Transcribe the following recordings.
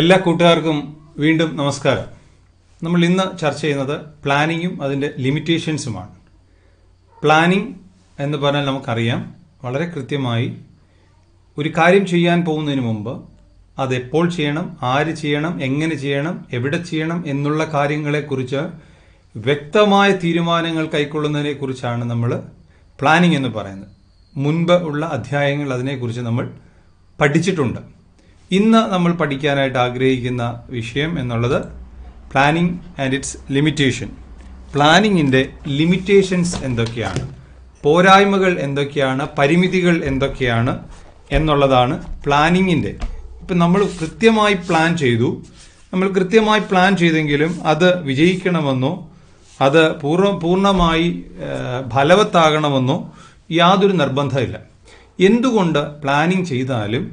എല്ലാ കൂട്ടുകാർക്കും വീണ്ടും നമസ്കാരം നമ്മൾ ഇന്ന് ചർച്ച ചെയ്യുന്നത് പ്ലാനിങ്ങും അതിൻ്റെ ലിമിറ്റേഷൻസുമാണ് പ്ലാനിങ് എന്ന് പറഞ്ഞാൽ നമുക്കറിയാം വളരെ കൃത്യമായി ഒരു കാര്യം ചെയ്യാൻ പോകുന്നതിന് മുമ്പ് അതെപ്പോൾ ചെയ്യണം ആര് ചെയ്യണം എങ്ങനെ ചെയ്യണം എവിടെ ചെയ്യണം എന്നുള്ള കാര്യങ്ങളെക്കുറിച്ച് വ്യക്തമായ തീരുമാനങ്ങൾ കൈക്കൊള്ളുന്നതിനെക്കുറിച്ചാണ് നമ്മൾ പ്ലാനിങ് എന്ന് പറയുന്നത് മുൻപ് ഉള്ള അധ്യായങ്ങൾ അതിനെക്കുറിച്ച് നമ്മൾ പഠിച്ചിട്ടുണ്ട് ഇന്ന് നമ്മൾ പഠിക്കാനായിട്ട് ആഗ്രഹിക്കുന്ന വിഷയം എന്നുള്ളത് പ്ലാനിങ് ആൻഡ് ഇറ്റ്സ് ലിമിറ്റേഷൻ പ്ലാനിങ്ങിൻ്റെ ലിമിറ്റേഷൻസ് എന്തൊക്കെയാണ് പോരായ്മകൾ എന്തൊക്കെയാണ് പരിമിതികൾ എന്തൊക്കെയാണ് എന്നുള്ളതാണ് പ്ലാനിങ്ങിൻ്റെ ഇപ്പം നമ്മൾ കൃത്യമായി പ്ലാൻ ചെയ്തു നമ്മൾ കൃത്യമായി പ്ലാൻ ചെയ്തെങ്കിലും അത് വിജയിക്കണമെന്നോ അത് പൂർണ്ണ പൂർണ്ണമായി ഫലവത്താകണമെന്നോ യാതൊരു നിർബന്ധമില്ല എന്തുകൊണ്ട് പ്ലാനിങ് ചെയ്താലും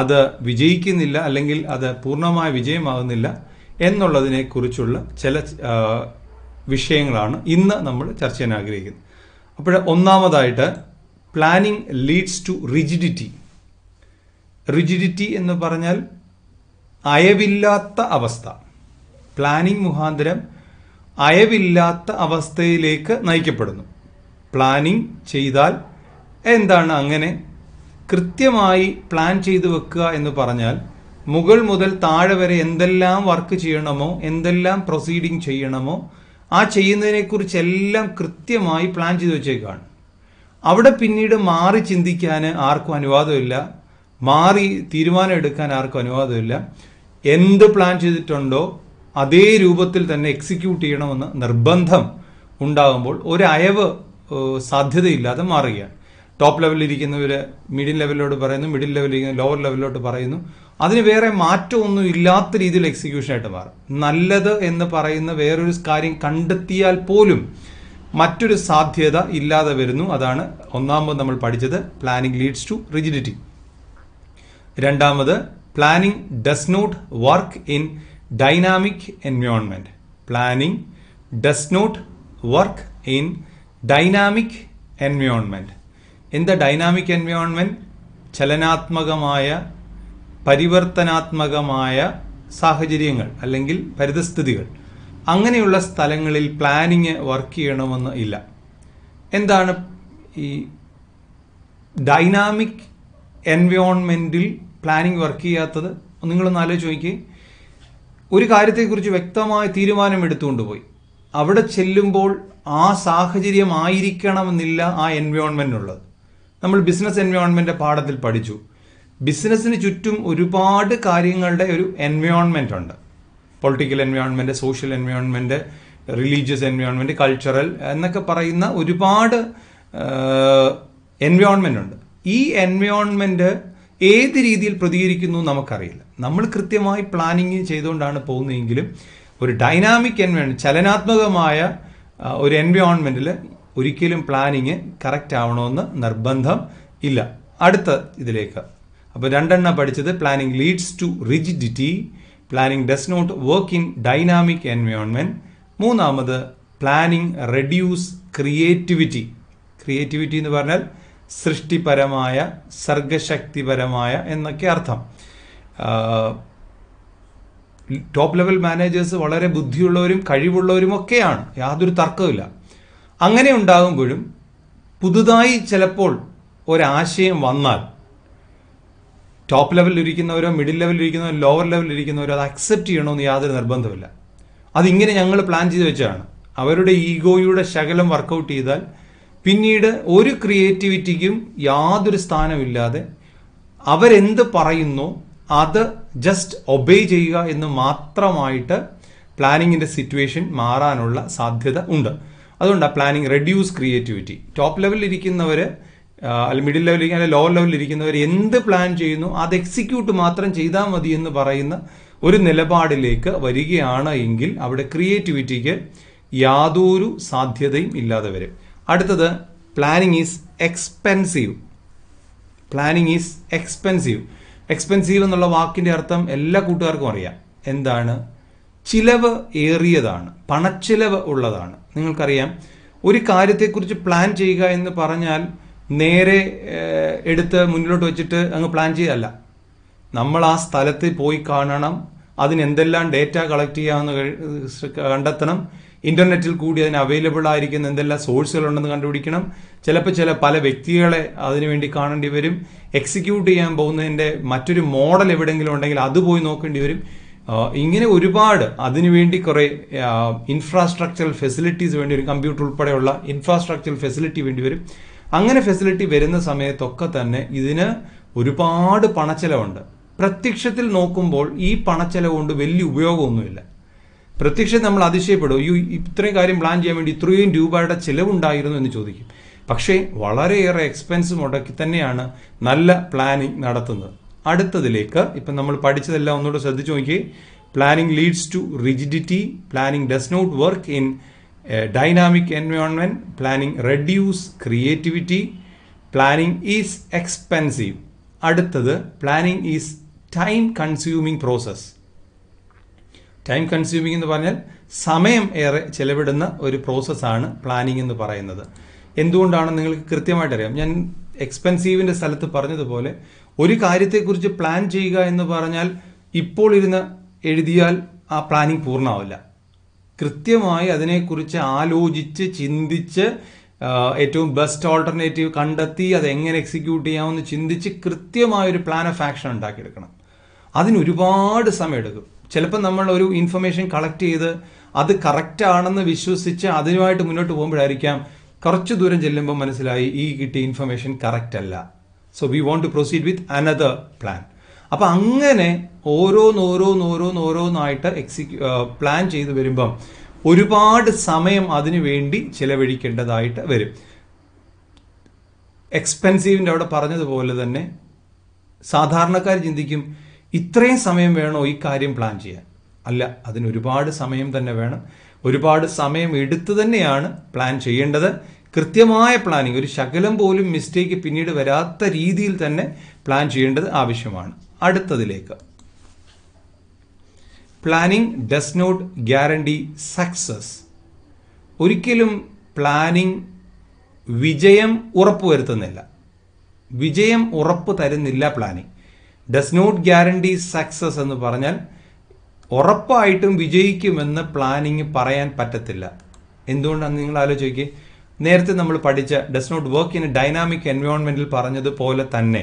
അത് വിജയിക്കുന്നില്ല അല്ലെങ്കിൽ അത് പൂർണ്ണമായ വിജയമാകുന്നില്ല എന്നുള്ളതിനെക്കുറിച്ചുള്ള ചില വിഷയങ്ങളാണ് ഇന്ന് നമ്മൾ ചർച്ച ചെയ്യാൻ ആഗ്രഹിക്കുന്നത് അപ്പോൾ ഒന്നാമതായിട്ട് planning leads to rigidity rigidity എന്ന് പറഞ്ഞാൽ അയവില്ലാത്ത അവസ്ഥ പ്ലാനിങ് മുഖാന്തരം അയവില്ലാത്ത അവസ്ഥയിലേക്ക് നയിക്കപ്പെടുന്നു പ്ലാനിങ് ചെയ്താൽ എന്താണ് അങ്ങനെ കൃത്യമായി പ്ലാൻ ചെയ്തു വെക്കുക എന്ന് പറഞ്ഞാൽ മുകൾ മുതൽ താഴെ വരെ എന്തെല്ലാം വർക്ക് ചെയ്യണമോ എന്തെല്ലാം പ്രൊസീഡിങ് ചെയ്യണമോ ആ ചെയ്യുന്നതിനെക്കുറിച്ച് എല്ലാം കൃത്യമായി പ്ലാൻ ചെയ്തു വെച്ചേക്കാണ് അവിടെ പിന്നീട് മാറി ചിന്തിക്കാൻ ആർക്കും അനുവാദമില്ല മാറി തീരുമാനം എടുക്കാൻ ആർക്കും അനുവാദമില്ല എന്ത് പ്ലാൻ ചെയ്തിട്ടുണ്ടോ അതേ രൂപത്തിൽ തന്നെ എക്സിക്യൂട്ട് ചെയ്യണമെന്ന് നിർബന്ധം ഉണ്ടാകുമ്പോൾ ഒരു അയവ് സാധ്യതയില്ലാതെ മാറുകയാണ് ടോപ്പ് ലെവലിൽ ഇരിക്കുന്നവർ മിഡിൽ ലെവലിലോട്ട് പറയുന്നു മിഡിൽ ലെവലിൽ ഇരിക്കുന്ന ലോവർ ലെവലിലോട്ട് പറയുന്നു അതിന് വേറെ മാറ്റമൊന്നും ഇല്ലാത്ത രീതിയിൽ എക്സിക്യൂഷനായിട്ട് മാറും നല്ലത് എന്ന് പറയുന്ന വേറൊരു കാര്യം കണ്ടെത്തിയാൽ പോലും മറ്റൊരു സാധ്യത ഇല്ലാതെ വരുന്നു അതാണ് ഒന്നാമത് നമ്മൾ പഠിച്ചത് പ്ലാനിംഗ് ലീഡ്സ് ടു റിജിഡിറ്റി രണ്ടാമത് planning does not work in dynamic environment planning does not work in dynamic environment in the dynamic environment ചലനാത്മകമായ പരിവർത്തനാത്മകമായ സാഹചര്യങ്ങൾ അല്ലെങ്കിൽ പരിതസ്ഥിതികൾ അങ്ങനെയുള്ള സ്ഥലങ്ങളിൽ പ്ലാനിങ് വർക്ക് ചെയ്യണമെന്ന് ഇല്ല എന്താണ് ഈ ഡൈനാമിക് എൻവയോൺമെന്റിൽ പ്ലാനിങ് വർക്ക് ചെയ്യാത്തത് നിങ്ങളൊന്ന് ആലോചിച്ച് നോക്കി ഒരു കാര്യത്തെക്കുറിച്ച് വ്യക്തമായ തീരുമാനം എടുത്തുകൊണ്ട് പോയി അവിടെ ചെല്ലുമ്പോൾ ആ സാഹചര്യമായിരിക്കണമെന്നില്ല ആ ഉള്ളത് നമ്മൾ ബിസിനസ് എൻവയോൺമെന്റ് പാഠത്തിൽ പഠിച്ചു ബിസിനസ്സിന് ചുറ്റും ഒരുപാട് കാര്യങ്ങളുടെ ഒരു എൻവയോൺമെന്റ് ഉണ്ട് political environment social environment religious environment cultural എന്നൊക്കെ പറയുന്ന ഒരുപാട് എൻവയോൺമെന്റ് ഉണ്ട് ഈ എൻവയോൺമെന്റ് ഏത് രീതിയിൽ പ്രതികരിക്കുന്നു നമുക്കറിയില്ല നമ്മൾ കൃത്യമായി പ്ലാനിങ് ചെയ്തുകൊണ്ടാണ് പോകുന്നതെങ്കിലും ഒരു ഡൈനാമിക് എൻവയോൺമെന്റ് ചലനാത്മകമായ ഒരു എൻവയോൺമെന്റിൽ ഒരിക്കലും പ്ലാനിങ് കറക്റ്റ് ആവണമെന്ന് നിർബന്ധം ഇല്ല അടുത്ത ഇതിലേക്ക് അപ്പോൾ രണ്ടെണ്ണം പഠിച്ചത് planning leads to rigidity planning does not work in dynamic environment മൂന്നാമത് പ്ലാനിങ് റെഡ്യൂസ് ക്രിയേറ്റിവിറ്റി ക്രിയേറ്റിവിറ്റി എന്ന് പറഞ്ഞാൽ സൃഷ്ടിപരമായ സർഗശക്തിപരമായ എന്നൊക്കെ അർത്ഥം ടോപ്പ് ലെവൽ മാനേജേഴ്സ് വളരെ ബുദ്ധിയുള്ളവരും കഴിവുള്ളവരും ഒക്കെയാണ് യാതൊരു തർക്കമില്ല അങ്ങനെ ഉണ്ടാകുമ്പോഴും പുതുതായി ചിലപ്പോൾ ഒരാശയം വന്നാൽ ടോപ്പ് ലെവലിൽ ഇരിക്കുന്നവരോ മിഡിൽ ലെവലിൽ ഇരിക്കുന്നവരോ ലോവർ ലെവലിൽ ഇരിക്കുന്നവരോ അത് അക്സെപ്റ്റ് ചെയ്യണമെന്ന് യാതൊരു നിർബന്ധമില്ല അതിങ്ങനെ ഞങ്ങൾ പ്ലാൻ ചെയ്ത് വെച്ചതാണ് അവരുടെ ഈഗോയുടെ ശകലം വർക്കൗട്ട് ചെയ്താൽ പിന്നീട് ഒരു ക്രിയേറ്റിവിറ്റിക്കും യാതൊരു സ്ഥാനമില്ലാതെ അവരെന്ത് പറയുന്നു അത് ജസ്റ്റ് ഒബേ ചെയ്യുക എന്ന് മാത്രമായിട്ട് പ്ലാനിങ്ങിൻ്റെ സിറ്റുവേഷൻ മാറാനുള്ള സാധ്യത ഉണ്ട് അതുകൊണ്ട് ആ പ്ലാനിങ് റെഡ്യൂസ് ക്രിയേറ്റിവിറ്റി ടോപ്പ് ലെവലിൽ ഇരിക്കുന്നവർ അല്ലെങ്കിൽ മിഡിൽ ലെവലിൽ അല്ലെങ്കിൽ ലോവർ ലെവലിൽ ഇരിക്കുന്നവർ എന്ത് പ്ലാൻ ചെയ്യുന്നു അത് എക്സിക്യൂട്ട് മാത്രം ചെയ്താൽ മതി എന്ന് പറയുന്ന ഒരു നിലപാടിലേക്ക് വരികയാണ് എങ്കിൽ അവിടെ ക്രിയേറ്റിവിറ്റിക്ക് യാതൊരു സാധ്യതയും ഇല്ലാതെ വരും അടുത്തത് planning is expensive planning is expensive expensive എന്നുള്ള വാക്കിൻ്റെ അർത്ഥം എല്ലാ കൂട്ടുകാർക്കും അറിയാം എന്താണ് ചിലവ് ഏറിയതാണ് പണച്ചിലവ് ഉള്ളതാണ് നിങ്ങൾക്കറിയാം ഒരു കാര്യത്തെക്കുറിച്ച് പ്ലാൻ ചെയ്യുക എന്ന് പറഞ്ഞാൽ നേരെ എടുത്ത് മുന്നിലോട്ട് വെച്ചിട്ട് അങ്ങ് പ്ലാൻ ചെയ്യല്ല നമ്മൾ ആ സ്ഥലത്ത് പോയി കാണണം അതിനെന്തെല്ലാം ഡേറ്റ കളക്ട് ചെയ്യാമെന്ന് കണ്ടെത്തണം ഇൻ്റർനെറ്റിൽ കൂടി അതിന് അവൈലബിൾ ആയിരിക്കുന്ന എന്തെല്ലാം സോഴ്സുകളുണ്ടെന്ന് കണ്ടുപിടിക്കണം ചിലപ്പോൾ ചില പല വ്യക്തികളെ അതിനുവേണ്ടി കാണേണ്ടി വരും എക്സിക്യൂട്ട് ചെയ്യാൻ പോകുന്നതിൻ്റെ മറ്റൊരു മോഡൽ എവിടെയെങ്കിലും ഉണ്ടെങ്കിൽ അത് പോയി നോക്കേണ്ടി വരും ഇങ്ങനെ ഒരുപാട് അതിനുവേണ്ടി കുറേ ഇൻഫ്രാസ്ട്രക്ചറൽ ഫെസിലിറ്റീസ് വേണ്ടി വരും കമ്പ്യൂട്ടർ ഉൾപ്പെടെയുള്ള ഇൻഫ്രാസ്ട്രക്ചറൽ ഫെസിലിറ്റി വേണ്ടി വരും അങ്ങനെ ഫെസിലിറ്റി വരുന്ന സമയത്തൊക്കെ തന്നെ ഇതിന് ഒരുപാട് പണച്ചെലവുണ്ട് പ്രത്യക്ഷത്തിൽ നോക്കുമ്പോൾ ഈ പണച്ചെലവ് കൊണ്ട് വലിയ ഉപയോഗമൊന്നുമില്ല പ്രത്യക്ഷം നമ്മൾ അതിശയപ്പെടും ഈ ഇത്രയും കാര്യം പ്ലാൻ ചെയ്യാൻ വേണ്ടി ഇത്രയും രൂപയുടെ ചിലവുണ്ടായിരുന്നു എന്ന് ചോദിക്കും പക്ഷേ വളരെയേറെ എക്സ്പെൻസ് മുടക്കി തന്നെയാണ് നല്ല പ്ലാനിങ് നടത്തുന്നത് അടുത്തതിലേക്ക് ഇപ്പം നമ്മൾ പഠിച്ചതെല്ലാം ഒന്നുകൂടെ ശ്രദ്ധിച്ചു നോക്കി planning leads to rigidity planning does not work in dynamic environment planning reduce creativity planning is expensive അടുത്തത് planning is time consuming process time consuming എന്ന് പറഞ്ഞാൽ സമയം ഏറെ ചെലവിടുന്ന ഒരു പ്രോസസ്സാണ് പ്ലാനിംഗ് എന്ന് പറയുന്നത് എന്തുകൊണ്ടാണ് നിങ്ങൾക്ക് കൃത്യമായിട്ട് അറിയാം ഞാൻ എക്സ്പെൻസീവിൻ്റെ സ്ഥലത്ത് പറഞ്ഞതുപോലെ ഒരു കാര്യത്തെക്കുറിച്ച് പ്ലാൻ ചെയ്യുക എന്ന് പറഞ്ഞാൽ ഇപ്പോൾ ഇരുന്ന് എഴുതിയാൽ ആ പ്ലാനിങ് പൂർണ്ണമാവില്ല കൃത്യമായി അതിനെക്കുറിച്ച് ആലോചിച്ച് ചിന്തിച്ച് ഏറ്റവും ബെസ്റ്റ് ഓൾട്ടർനേറ്റീവ് കണ്ടെത്തി അത് എങ്ങനെ എക്സിക്യൂട്ട് ചെയ്യാമെന്ന് ചിന്തിച്ച് ഒരു പ്ലാൻ ഓഫ് ആക്ഷൻ ഉണ്ടാക്കിയെടുക്കണം അതിന് ഒരുപാട് സമയമെടുക്കും ചിലപ്പോൾ നമ്മൾ ഒരു ഇൻഫർമേഷൻ കളക്ട് ചെയ്ത് അത് കറക്റ്റ് ആണെന്ന് വിശ്വസിച്ച് അതിനുമായിട്ട് മുന്നോട്ട് പോകുമ്പോഴായിരിക്കാം കുറച്ച് ദൂരം ചെല്ലുമ്പോൾ മനസ്സിലായി ഈ കിട്ടിയ ഇൻഫർമേഷൻ കറക്റ്റ് അല്ല so we want to proceed with another plan അപ്പം അങ്ങനെ ഓരോന്നോരോന്നോരോന്നോരോന്നായിട്ട് എക്സിക്യൂ പ്ലാൻ ചെയ്ത് വരുമ്പം ഒരുപാട് സമയം അതിനു വേണ്ടി ചിലവഴിക്കേണ്ടതായിട്ട് വരും എക്സ്പെൻസീവിൻ്റെ അവിടെ പറഞ്ഞതുപോലെ തന്നെ സാധാരണക്കാർ ചിന്തിക്കും ഇത്രയും സമയം വേണോ ഈ കാര്യം പ്ലാൻ ചെയ്യാൻ അല്ല അതിന് ഒരുപാട് സമയം തന്നെ വേണം ഒരുപാട് സമയം എടുത്തു തന്നെയാണ് പ്ലാൻ ചെയ്യേണ്ടത് കൃത്യമായ പ്ലാനിങ് ഒരു ശകലം പോലും മിസ്റ്റേക്ക് പിന്നീട് വരാത്ത രീതിയിൽ തന്നെ പ്ലാൻ ചെയ്യേണ്ടത് ആവശ്യമാണ് അടുത്തതിലേക്ക് planning does not guarantee success ഒരിക്കലും പ്ലാനിങ് വിജയം ഉറപ്പുവരുത്തുന്നില്ല വിജയം ഉറപ്പ് തരുന്നില്ല planning does not guarantee success എന്ന് പറഞ്ഞാൽ ഉറപ്പായിട്ടും വിജയിക്കുമെന്ന് പ്ലാനിങ് പറയാൻ പറ്റത്തില്ല എന്തുകൊണ്ടാണ് നിങ്ങൾ ആലോചിക്കുക നേരത്തെ നമ്മൾ പഠിച്ച does not work in a dynamic എൻവയോൺമെന്റിൽ പറഞ്ഞതുപോലെ തന്നെ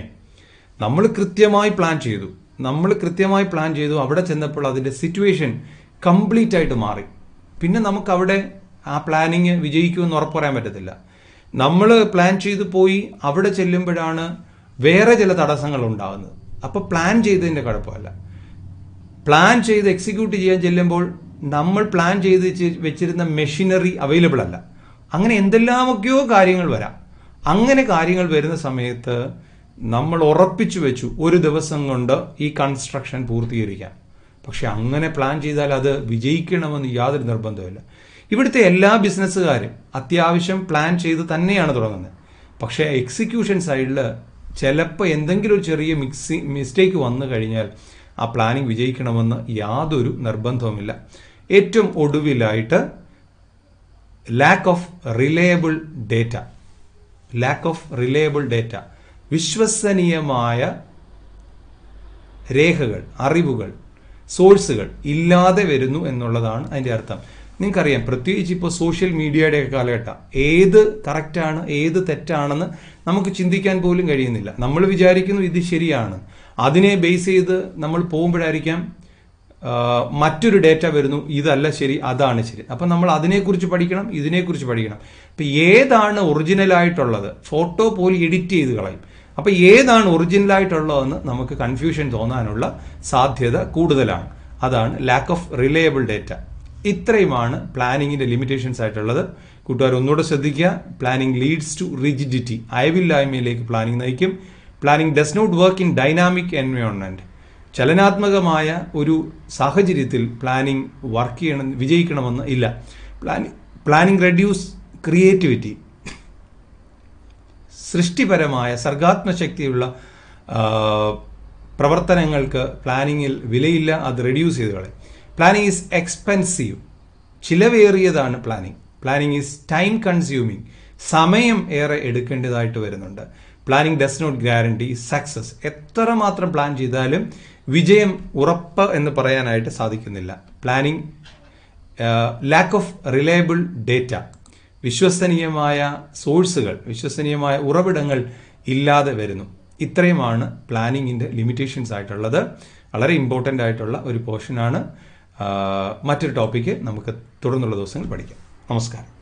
നമ്മൾ കൃത്യമായി പ്ലാൻ ചെയ്തു നമ്മൾ കൃത്യമായി പ്ലാൻ ചെയ്തു അവിടെ ചെന്നപ്പോൾ അതിന്റെ സിറ്റുവേഷൻ കംപ്ലീറ്റ് ആയിട്ട് മാറി പിന്നെ നമുക്ക് അവിടെ ആ പ്ലാനിങ് വിജയിക്കുമെന്ന് ഉറപ്പ് പറയാൻ പറ്റത്തില്ല നമ്മൾ പ്ലാൻ ചെയ്തു പോയി അവിടെ ചെല്ലുമ്പോഴാണ് വേറെ ചില തടസ്സങ്ങൾ ഉണ്ടാകുന്നത് അപ്പോൾ പ്ലാൻ ചെയ്തതിൻ്റെ കുഴപ്പമല്ല പ്ലാൻ ചെയ്ത് എക്സിക്യൂട്ട് ചെയ്യാൻ ചെല്ലുമ്പോൾ നമ്മൾ പ്ലാൻ ചെയ്ത് വെച്ചിരുന്ന മെഷീനറി അവൈലബിൾ അല്ല അങ്ങനെ എന്തെല്ലാമൊക്കെയോ കാര്യങ്ങൾ വരാം അങ്ങനെ കാര്യങ്ങൾ വരുന്ന സമയത്ത് നമ്മൾ ഉറപ്പിച്ചു വെച്ചു ഒരു ദിവസം കൊണ്ട് ഈ കൺസ്ട്രക്ഷൻ പൂർത്തീകരിക്കാം പക്ഷെ അങ്ങനെ പ്ലാൻ ചെയ്താൽ അത് വിജയിക്കണമെന്ന് യാതൊരു നിർബന്ധമില്ല ഇവിടുത്തെ എല്ലാ ബിസിനസ്സുകാരും അത്യാവശ്യം പ്ലാൻ ചെയ്ത് തന്നെയാണ് തുടങ്ങുന്നത് പക്ഷേ എക്സിക്യൂഷൻ സൈഡിൽ ചിലപ്പോൾ എന്തെങ്കിലും ഒരു ചെറിയ മിക്സി മിസ്റ്റേക്ക് വന്നു കഴിഞ്ഞാൽ ആ പ്ലാനിങ് വിജയിക്കണമെന്ന് യാതൊരു നിർബന്ധവുമില്ല ഏറ്റവും ഒടുവിലായിട്ട് lack of reliable data lack of reliable data വിശ്വസനീയമായ രേഖകൾ അറിവുകൾ സോഴ്സുകൾ ഇല്ലാതെ വരുന്നു എന്നുള്ളതാണ് അതിൻ്റെ അർത്ഥം നിങ്ങൾക്കറിയാം പ്രത്യേകിച്ച് ഇപ്പോൾ സോഷ്യൽ മീഡിയയുടെ കാലഘട്ടം ഏത് കറക്റ്റാണ് ഏത് തെറ്റാണെന്ന് നമുക്ക് ചിന്തിക്കാൻ പോലും കഴിയുന്നില്ല നമ്മൾ വിചാരിക്കുന്നു ഇത് ശരിയാണ് അതിനെ ബേസ് ചെയ്ത് നമ്മൾ പോകുമ്പോഴായിരിക്കാം മറ്റൊരു ഡേറ്റ വരുന്നു ഇതല്ല ശരി അതാണ് ശരി അപ്പം നമ്മൾ അതിനെക്കുറിച്ച് പഠിക്കണം ഇതിനെക്കുറിച്ച് പഠിക്കണം ഇപ്പം ഏതാണ് ഒറിജിനലായിട്ടുള്ളത് ഫോട്ടോ പോലും എഡിറ്റ് ചെയ്ത് കളയും അപ്പം ഏതാണ് ഒറിജിനലായിട്ടുള്ളതെന്ന് നമുക്ക് കൺഫ്യൂഷൻ തോന്നാനുള്ള സാധ്യത കൂടുതലാണ് അതാണ് ലാക്ക് ഓഫ് റിലയബിൾ ഡേറ്റ ഇത്രയുമാണ് പ്ലാനിങ്ങിൻ്റെ ലിമിറ്റേഷൻസ് ആയിട്ടുള്ളത് കൂട്ടുകാർ ഒന്നുകൂടെ ശ്രദ്ധിക്കുക പ്ലാനിങ് ലീഡ്സ് ടു റിജിഡിറ്റി അയവില്ലായ്മയിലേക്ക് പ്ലാനിങ് നയിക്കും planning does not work in dynamic environment ചലനാത്മകമായ ഒരു സാഹചര്യത്തിൽ പ്ലാനിങ് വർക്ക് ചെയ്യണം വിജയിക്കണമെന്ന് ഇല്ല പ്ലാനിങ് പ്ലാനിങ് റെഡ്യൂസ് ക്രിയേറ്റിവിറ്റി സൃഷ്ടിപരമായ സർഗാത്മ ശക്തിയുള്ള പ്രവർത്തനങ്ങൾക്ക് പ്ലാനിങ്ങിൽ വിലയില്ല അത് റെഡ്യൂസ് ചെയ്ത് കളയും പ്ലാനിങ് ഈസ് എക്സ്പെൻസീവ് ചിലവേറിയതാണ് planning planning is time consuming സമയം ഏറെ എടുക്കേണ്ടതായിട്ട് വരുന്നുണ്ട് planning does not guarantee success എത്ര മാത്രം പ്ലാൻ ചെയ്താലും വിജയം ഉറപ്പ് എന്ന് പറയാനായിട്ട് സാധിക്കുന്നില്ല planning lack of reliable data വിശ്വസനീയമായ സോഴ്സുകൾ വിശ്വസനീയമായ ഉറവിടങ്ങൾ ഇല്ലാതെ വരുന്നു ഇത്രയുമാണ് പ്ലാനിങ്ങിൻ്റെ ലിമിറ്റേഷൻസ് ആയിട്ടുള്ളത് വളരെ ഇമ്പോർട്ടൻ്റ് ആയിട്ടുള്ള ഒരു പോർഷനാണ് uh, മറ്റൊരു ടോപ്പിക്ക് നമുക്ക് തുടർന്നുള്ള ദിവസങ്ങൾ പഠിക്കാം നമസ്കാരം